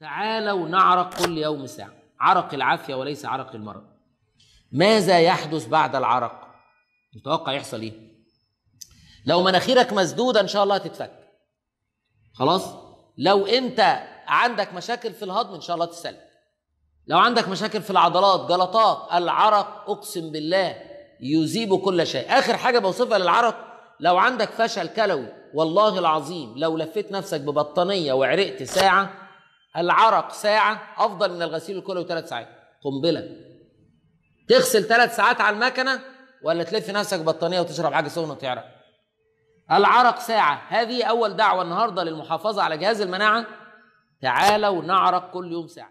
تعالوا نعرق كل يوم ساعة عرق العافية وليس عرق المرض ماذا يحدث بعد العرق متوقع يحصل ايه لو مناخيرك مسدودة ان شاء الله هتتفك خلاص لو انت عندك مشاكل في الهضم ان شاء الله تسلك لو عندك مشاكل في العضلات جلطات العرق اقسم بالله يذيب كل شيء اخر حاجة بوصفها للعرق لو عندك فشل كلوي والله العظيم لو لفيت نفسك ببطانية وعرقت ساعة العرق ساعة أفضل من الغسيل الكلوي ثلاث ساعات قنبلة تغسل ثلاث ساعات على المكنة ولا تلف نفسك بطانية وتشرب حاجة سخنة وتعرق العرق ساعة هذه أول دعوة النهاردة للمحافظة على جهاز المناعة تعالوا نعرق كل يوم ساعة